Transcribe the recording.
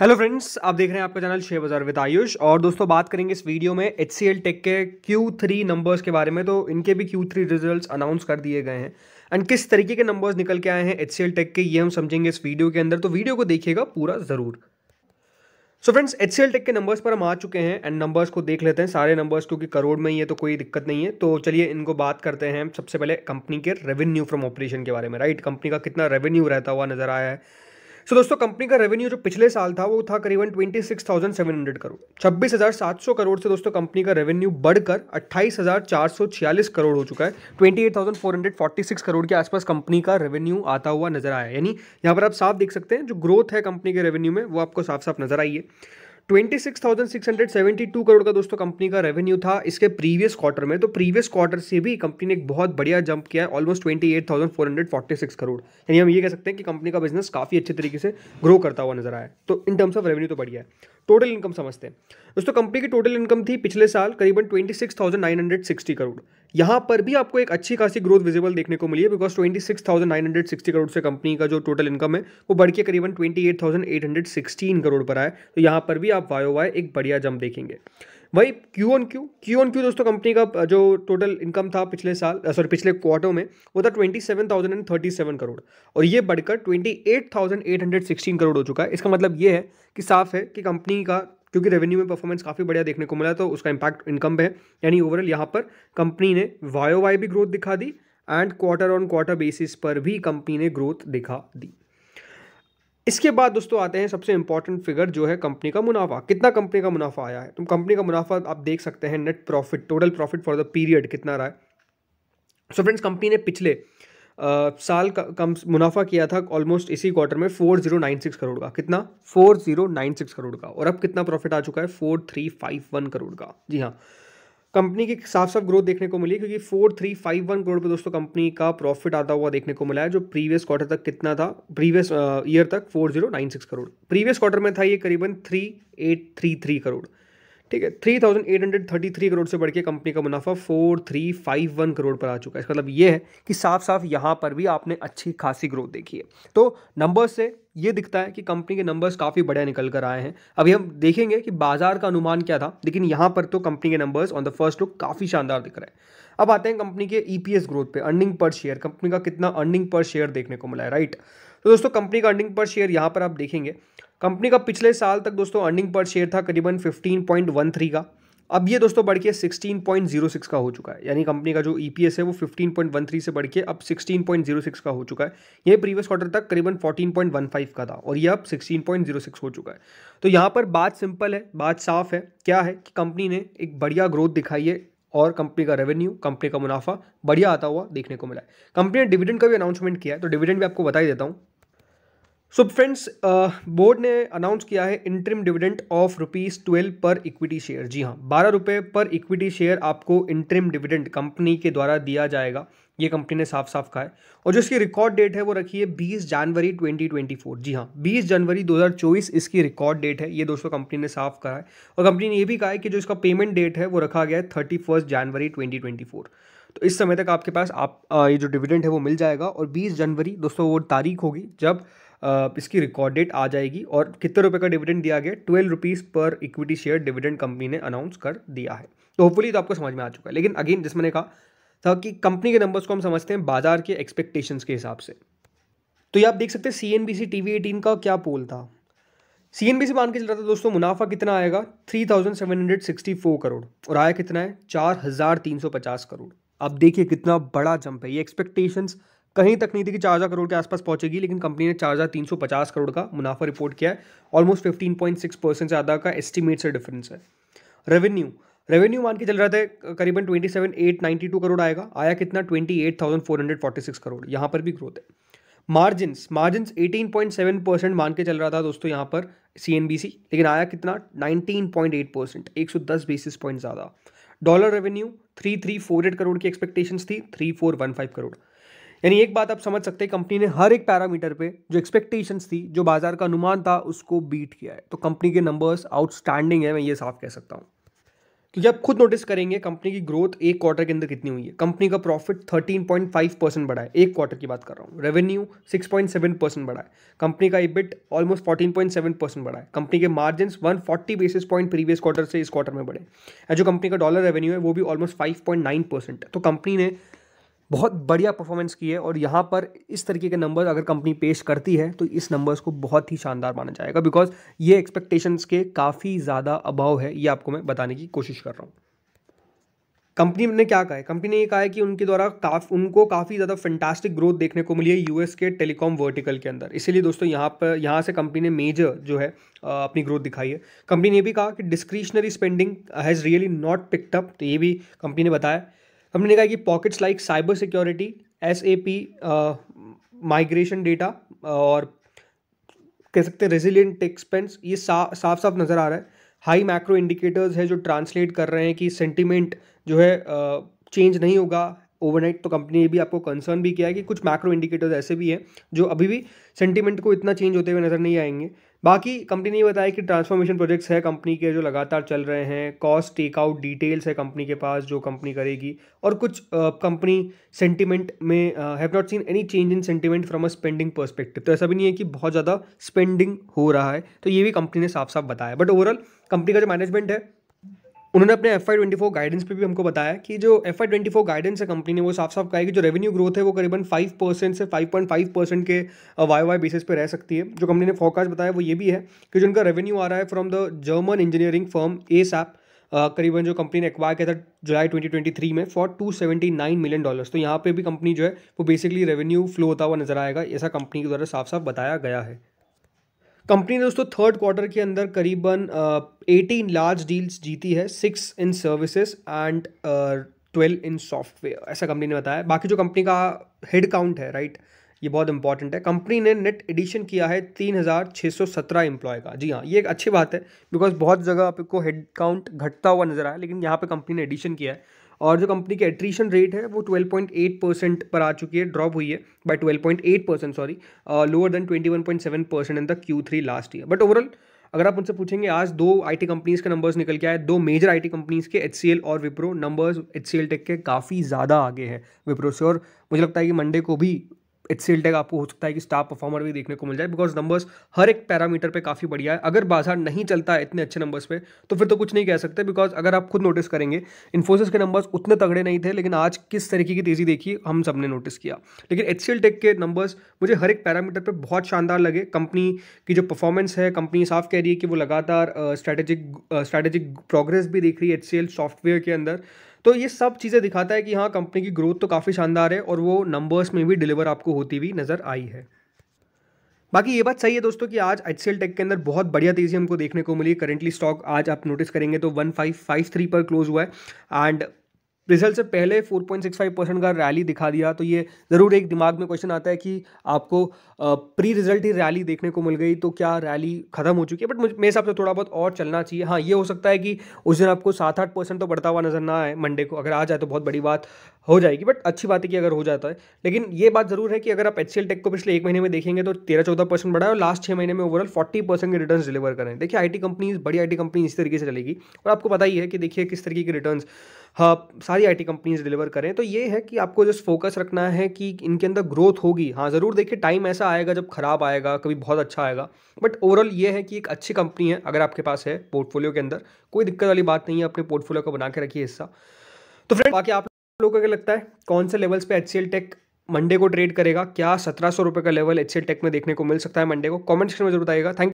Hello friends आप देख रहे हैं आपका चैनल शेयर बाजार विद आयुष और दोस्तों बात करेंगे इस वीडियो में एच सी एल टेक के क्यू थ्री नंबर्स के बारे में तो इनके भी क्यू थ्री रिजल्ट अनाउंस कर दिए गए हैं एंड किस तरीके के नंबर्स निकल के आए हैं एच सी एल टेक के ये हम समझेंगे इस वीडियो के अंदर तो वीडियो को देखिएगा पूरा ज़रूर so friends H C L tech के नंबर्स पर हम आ चुके हैं एंड नंबर्स को देख लेते हैं सारे नंबर्स क्योंकि करोड़ में ही है तो कोई दिक्कत नहीं है तो चलिए इनको बात करते हैं सबसे पहले कंपनी के रेवेन्यू फ्रॉम ऑपरेशन के बारे में राइट कंपनी का कितना रेवेन्यू रहता हुआ नजर आया है सो so, दोस्तों कंपनी का रेवेन्यू जो पिछले साल था वो था करीबन twenty six thousand seven hundred crore छब्बीस हज़ार सात सौ करोड़ से दोस्तों कंपनी का रेवेन्यू बढ़कर अट्ठाईस हज़ार चार सौ छियालीस करोड़ हो चुका है twenty eight thousand four hundred forty six crore के आसपास कंपनी का रेवेन्यू आता हुआ नजर आया यानी यहाँ पर आप साफ देख सकते हैं जो ग्रोथ है कंपनी के रेवेन्यू में वो आपको साफ साफ नजर आई है 26,672 करोड़ का दोस्तों कंपनी का रेवेन्यू था इसके प्रीवियस क्वार्टर में तो प्रीवियस क्वार्टर से भी कंपनी ने एक बहुत बढ़िया जंप किया है ऑलमोस्ट 28,446 करोड़ यानी हम ये कह सकते हैं कि कंपनी का बिजनेस काफ़ी अच्छे तरीके से ग्रो करता हुआ नजर आया तो इन टर्म्स ऑफ रेवेन्यू तो बढ़िया है टोटल इनकम समझते हैं दोस्तों कंपनी की टोटल इनकम थी पिछले साल करीबन ट्वेंटी करोड़ यहाँ पर भी आपको एक अच्छी खासी ग्रोथ विजिबल देखने को मिली है because twenty six thousand nine hundred sixty crore से कंपनी का जो टोटल इनकम है वो बढ़ के करीबन twenty eight thousand eight hundred sixteen crore पर आए तो यहाँ पर भी आप वायो वाई एक बढ़िया जम देखेंगे वही Q on Q Q on Q दोस्तों कंपनी का जो टोटल इनकम था पिछले साल सॉरी पिछले क्वार्टर में वो था twenty seven thousand and thirty seven crore और ये बढ़कर twenty eight thousand eight hundred sixteen crore हो चुका है इसका मतलब ये है कि साफ है कि कंपनी का क्योंकि रेवेन्यू में परफॉर्मेंस काफ़ी बढ़िया देखने को मिला तो उसका इम्पैक्ट इनकम पे है यानी ओवरऑल यहाँ पर कंपनी ने वायो वाई भी ग्रोथ दिखा दी and quarter on quarter basis पर भी कंपनी ने ग्रोथ दिखा दी इसके बाद दोस्तों आते हैं सबसे इंपॉर्टेंट फिगर जो है कंपनी का मुनाफा कितना कंपनी का मुनाफा आया है तो कंपनी का मुनाफा आप देख सकते हैं net profit total profit for the period कितना रहा है सो फ्रेंड्स कंपनी ने पिछले साल का कम मुनाफा किया था ऑलमोस्ट इसी क्वार्टर में four zero nine six crore का कितना four zero nine six crore का और अब कितना प्रॉफिट आ चुका है four three five one crore का जी हाँ कंपनी की साफ साफ ग्रोथ देखने को मिली क्योंकि four three five one crore पे दोस्तों कंपनी का प्रॉफिट आता हुआ देखने को मिला है जो प्रीवियस क्वार्टर तक कितना था प्रीवियस ईयर तक four zero nine six crore previous quarter में था ये करीबन three eight three three crore ठीक है three thousand eight hundred thirty three crore से बढ़ के कंपनी का मुनाफा four three five one crore पर आ चुका है इसका मतलब ये है कि साफ साफ यहाँ पर भी आपने अच्छी खासी ग्रोथ देखी है तो नंबर्स से ये दिखता है कि कंपनी के नंबर्स काफ़ी बढ़िया निकल कर आए हैं अभी हम देखेंगे कि बाजार का अनुमान क्या था लेकिन यहाँ पर तो कंपनी के numbers on the first look काफ़ी शानदार दिख रहे हैं अब आते हैं कंपनी के ईपीएस e ग्रोथ पे अर्निंग पर शेयर कंपनी का कितना अर्निंग पर शेयर देखने को मिला है राइट right? तो दोस्तों कंपनी का अर्निंग पर शेयर यहाँ पर आप देखेंगे कंपनी का पिछले साल तक दोस्तों अर्निंग पर शेयर था करीबन 15.13 का अब ये दोस्तों बढ़ के 16.06 का हो चुका है यानी कंपनी का जो ई e है वो 15.13 से बढ़ के अब 16.06 का हो चुका है ये प्रीवियस क्वार्टर तक करीबन 14.15 का था और ये अब 16.06 हो चुका है तो यहाँ पर बात सिंपल है बात साफ है क्या है कि कंपनी ने एक बढ़िया ग्रोथ दिखाई है और कंपनी का रेवेन्यू कंपनी का मुनाफा बढ़िया आता हुआ देखने को मिला है कंपनी ने डिविडेंड का भी अनाउंसमेंट किया है तो डिविडेंड भी आपको बताई देता हूँ सो फ्रेंड्स बोर्ड ने अनाउंस किया है interim dividend of rupees twelve per equity share जी हाँ बारह रुपये पर इक्विटी शेयर आपको इंटरिम डिविडेंड कंपनी के द्वारा दिया जाएगा ये कंपनी ने साफ साफ कहा है और जो इसकी रिकॉर्ड डेट है वो रखी है बीस जनवरी 2024 जी हाँ बीस जनवरी 2024 इसकी रिकॉर्ड डेट है ये दोस्तों कंपनी ने साफ कहा है और कंपनी ने ये भी कहा है कि जो इसका पेमेंट डेट है वो रखा गया है थर्टी जनवरी फोर तो इस समय तक आपके पास आप ये जो डिविडेंड है वो मिल जाएगा और बीस जनवरी दोस्तों वो तारीख होगी जब इसकी रिकॉर्ड डेट आ जाएगी और कितने रुपए का डिविडेंड दिया गया twelve rupees per equity share dividend company ने अनाउंस कर दिया है तो होपफुली तो आपको समझ में आ चुका है लेकिन अगेन जिस मैंने कहा था कि कंपनी के नंबर्स को हम समझते हैं बाजार के एक्सपेक्टेशंस के हिसाब से तो ये आप देख सकते हैं C N B C eighteen का क्या पोल था सी एन बी सी मान के चल रहा था दोस्तों मुनाफा कितना आएगा three thousand seven hundred sixty four crore और आया कितना है चार हज़ार तीन सौ पचास करोड़ अब देखिए कितना बड़ा जंप है ये एक्सपेक्टेशंस कहीं तक नहीं थी कि चार हज़ार करोड़ के आसपास पहुंचेगी लेकिन कंपनी ने चार हज़ार तीन सौ पचास करोड़ का मुनाफा रिपोर्ट किया है almost fifteen point six percent ज़्यादा का एस्टिमेट से डिफरेंस है रेवेन्यू रेवेन्यू मान के चल रहा था करीबन twenty seven eight ninety two crore आएगा आया कितना twenty eight thousand four hundred forty six crore यहाँ पर भी ग्रोथ है एटीन पॉइंट सेवन परसेंट मान के चल रहा था दोस्तों यहाँ पर सी एन बी सी लेकिन आया कितना नाइनटीन पॉइंट एट परसेंट एक सौ दस बेसिस पॉइंट ज़्यादा dollar revenue three three four eight crore की एक्सपेक्टेशंस थी three four one five crore यानी एक बात आप समझ सकते हैं कंपनी ने हर एक पैरामीटर पे जो एक्सपेक्टेशंस थी जो बाजार का अनुमान था उसको बीट किया है तो कंपनी के नंबर्स आउटस्टैंडिंग है मैं ये साफ कह सकता हूँ क्योंकि आप खुद नोटिस करेंगे कंपनी की ग्रोथ एक क्वार्टर के अंदर कितनी हुई है कंपनी का प्रॉफिट 13.5 परसेंट बढ़ा है एक क्वार्टर की बात कर रहा हूँ रेवेन्यू 6.7 परसेंट बढ़ा है कंपनी का इबिट ऑलमोस्ट 14.7 परसेंट बढ़ा है कंपनी के margin 140 basis point previous quarter से इस क्वार्टर में बढ़े जो कंपनी का डॉलर रेवेन्यू है वो भी ऑलमोस्ट फाइव तो कंपनी ने बहुत बढ़िया परफॉर्मेंस की है और यहाँ पर इस तरीके के नंबर अगर कंपनी पेश करती है तो इस नंबर्स को बहुत ही शानदार माना जाएगा बिकॉज ये एक्सपेक्टेशंस के काफ़ी ज़्यादा अभाव है ये आपको मैं बताने की कोशिश कर रहा हूँ कंपनी ने क्या कहा है कंपनी ने ये कहा है कि उनके द्वारा काफ उनको काफ़ी ज़्यादा फैंटास्टिक ग्रोथ देखने को मिली है यूएस के टेलीकॉम वर्टिकल के अंदर इसीलिए दोस्तों यहाँ पर यहाँ से कंपनी ने मेजर जो है अपनी ग्रोथ दिखाई है कंपनी ने भी कहा कि discretionary spending has really not picked up तो ये भी कंपनी ने बताया हमने कहा कि pockets like cyber security S A P migration data और कह सकते हैं रेजिलियंट टेक्सपेंस ये सा, साफ साफ नज़र आ रहा है हाई मैक्रो इंडिकेटर्स है जो ट्रांसलेट कर रहे हैं कि सेंटिमेंट जो है चेंज uh, नहीं होगा ओवरनाइट तो कंपनी ने भी आपको कंसर्न भी किया है कि कुछ मैक्रो इंडिकेटर्स ऐसे भी हैं जो अभी भी सेंटीमेंट को इतना चेंज होते हुए नज़र नहीं आएंगे बाकी कंपनी ने बताया कि ट्रांसफॉर्मेशन प्रोजेक्ट्स है कंपनी के जो लगातार चल रहे हैं कॉस्ट टेकआउट डिटेल्स है कंपनी के पास जो कंपनी करेगी और कुछ कंपनी सेंटिमेंट में have not seen any change in sentiment from a spending perspective तो ऐसा भी नहीं है कि बहुत ज़्यादा स्पेंडिंग हो रहा है तो ये भी कंपनी ने साफ साफ बताया बट ओवरऑल कंपनी का जो मैनेजमेंट है उन्होंने अपने F I twenty four guidance पे भी हमको बताया कि जो F I twenty four guidance है कंपनी ने वो साफ साफ कहा है कि जो रेवेन्यू ग्रोथ है वो करीबन फाइव परसेंट से फाइव पॉइंट फाइव परसेंट के वाई वाई बेसिस पे रह सकती है जो कंपनी ने फोकास्ट बताया वो ये भी है कि जो उनका रेवेन्यू आ रहा है from the German engineering firm ASAP करीबन जो कंपनी ने एक्वायर किया था जुलाई 2023 में फॉर 279 मिलियन डॉलर्स तो यहाँ पे भी कंपनी जो है वो बेसिकली रेवेन्यू फ्लो होता हुआ नजर आएगा ऐसा कंपनी के द्वारा साफ साफ बताया गया है कंपनी ने दोस्तों थर्ड क्वार्टर के अंदर करीबन एटीन लार्ज डील्स जीती है six in services and twelve in software ऐसा कंपनी ने बताया बाकी जो कंपनी का हेड काउंट है राइट ये बहुत इंपॉर्टेंट है कंपनी ने नेट एडिशन किया है तीन हज़ार छः सौ सत्रह एम्प्लॉय का जी हाँ ये एक अच्छी बात है बिकॉज बहुत जगह आपको हेड काउंट घटता हुआ नजर आया लेकिन यहाँ पे कंपनी ने एडिशन किया है और जो कंपनी की एट्रीशन रेट है वो 12.8 परसेंट पर आ चुकी है ड्रॉप हुई है by 12.8 percent sorry lower than 21.7 percent in the Q three last year but overall अगर आप उनसे पूछेंगे आज दो आईटी कंपनीज के नंबर्स निकल के आए दो मेजर आईटी कंपनीज के एचसीएल और विप्रो नंबर्स एचसीएल टेक के काफ़ी ज़्यादा आगे हैं विप्रो से और मुझे लगता है कि मंडे को भी एचसीएल टेक आपको हो सकता है कि स्टार परफॉर्मर भी देखने को मिल जाए बिकॉज नंबर्स हर एक पैरामीटर पे काफ़ी बढ़िया है अगर बाजार नहीं चलता है इतने अच्छे नंबर्स पे तो फिर तो कुछ नहीं कह सकते बिकॉज अगर आप खुद नोटिस करेंगे इन्फोसिस के नंबर्स उतने तगड़े नहीं थे लेकिन आज किस तरीके की तेज़ी देखी हम सब ने नोटिस किया लेकिन एच टेक के नंबर्स मुझे हर एक पैरामीटर पर बहुत शानदार लगे कंपनी की जो परफॉर्मेंस है कंपनी साफ कह रही है कि वो लगातार स्ट्रैटेजिक स्ट्रैटेजिक प्रोग्रेस भी देख रही है एच सॉफ्टवेयर के अंदर तो ये सब चीज़ें दिखाता है कि हाँ कंपनी की ग्रोथ तो काफ़ी शानदार है और वो नंबर्स में भी डिलीवर आपको होती हुई नज़र आई है बाकी ये बात सही है दोस्तों कि आज एच टेक के अंदर बहुत बढ़िया तेज़ी हमको देखने को मिली करेंटली स्टॉक आज आप नोटिस करेंगे तो 1553 पर क्लोज हुआ है एंड रिजल्ट से पहले 4.65 परसेंट का रैली दिखा दिया तो ये ज़रूर एक दिमाग में क्वेश्चन आता है कि आपको प्री रिजल्ट ही रैली देखने को मिल गई तो क्या रैली खत्म हो चुकी है बट मेरे हिसाब से थोड़ा बहुत और चलना चाहिए हाँ ये हो सकता है कि उस दिन आपको सात आठ परसेंट तो बढ़ता हुआ नजर ना आए मंडे को अगर आ जाए तो बहुत बड़ी बात हो जाएगी बट अच्छी बात है कि अगर हो जाता है लेकिन ये बात जरूर है कि अगर आप एच टेक को पिछले एक महीने में देखेंगे तो तेरह चौदह परसेंट बढ़ा है और लास्ट छः महीने में ओवरऑल फोर्टी परसेंट के रिटर्न डिलीवर करें देखिए आई कंपनीज बड़ी आई कंपनी इस तरीके से चलेगी और आपको पता ही है कि देखिए किस तरीके के रिटर्न हाँ सारी आईटी कंपनीज डिलीवर करें तो ये है कि आपको जस्ट फोकस रखना है कि इनके अंदर ग्रोथ होगी हाँ ज़रूर देखिए टाइम ऐसा आएगा जब खराब आएगा कभी बहुत अच्छा आएगा बट ओवरऑल ये है कि एक अच्छी कंपनी है अगर आपके पास है पोर्टफोलियो के अंदर कोई दिक्कत वाली बात नहीं है अपने पोर्टफोलियो को बना के रखिए हिस्सा तो फ्रेंड बाकी आप लोगों को क्या लगता है कौन से लेवल्स पे एच टेक मंडे को ट्रेड करेगा क्या सत्रह सौ रुपये का लेवल एच टेक में देखने को मिल सकता है मंडे को कमेंट सेक्शन में जरूर बताएगा थैंक